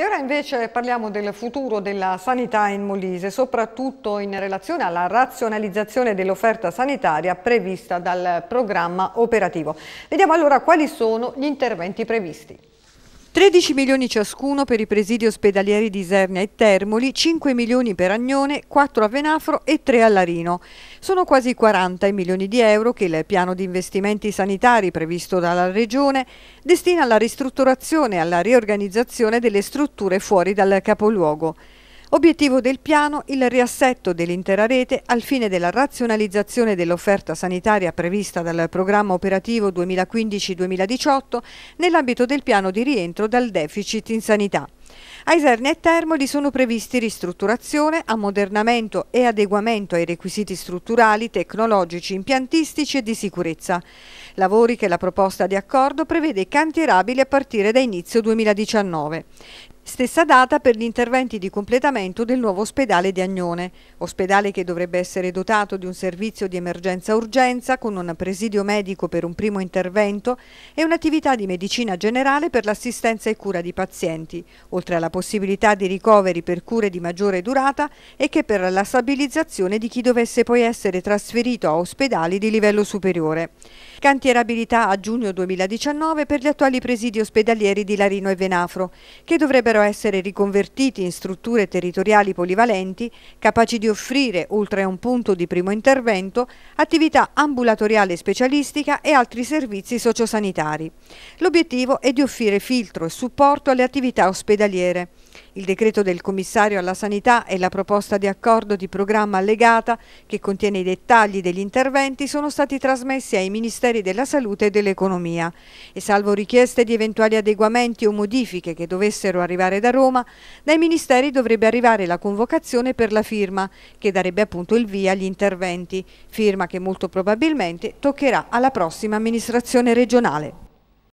E ora invece parliamo del futuro della sanità in Molise, soprattutto in relazione alla razionalizzazione dell'offerta sanitaria prevista dal programma operativo. Vediamo allora quali sono gli interventi previsti. 13 milioni ciascuno per i presidi ospedalieri di Isernia e Termoli, 5 milioni per Agnone, 4 a Venafro e 3 a Larino. Sono quasi 40 i milioni di euro che il piano di investimenti sanitari previsto dalla Regione destina alla ristrutturazione e alla riorganizzazione delle strutture fuori dal capoluogo. Obiettivo del piano il riassetto dell'intera rete al fine della razionalizzazione dell'offerta sanitaria prevista dal programma operativo 2015-2018 nell'ambito del piano di rientro dal deficit in sanità. A Isernia e Termoli sono previsti ristrutturazione, ammodernamento e adeguamento ai requisiti strutturali, tecnologici, impiantistici e di sicurezza. Lavori che la proposta di accordo prevede cantierabili a partire da inizio 2019. Stessa data per gli interventi di completamento del nuovo ospedale di Agnone, ospedale che dovrebbe essere dotato di un servizio di emergenza-urgenza con un presidio medico per un primo intervento e un'attività di medicina generale per l'assistenza e cura di pazienti, oltre alla possibilità di ricoveri per cure di maggiore durata e che per la stabilizzazione di chi dovesse poi essere trasferito a ospedali di livello superiore. Cantierabilità a giugno 2019 per gli attuali presidi ospedalieri di Larino e Venafro, che dovrebbero essere riconvertiti in strutture territoriali polivalenti, capaci di offrire, oltre a un punto di primo intervento, attività ambulatoriale specialistica e altri servizi sociosanitari. L'obiettivo è di offrire filtro e supporto alle attività ospedaliere. Il decreto del commissario alla sanità e la proposta di accordo di programma allegata, che contiene i dettagli degli interventi, sono stati trasmessi ai Ministeri della Salute e dell'Economia e salvo richieste di eventuali adeguamenti o modifiche che dovessero arrivare da Roma, dai Ministeri dovrebbe arrivare la convocazione per la firma, che darebbe appunto il via agli interventi, firma che molto probabilmente toccherà alla prossima amministrazione regionale.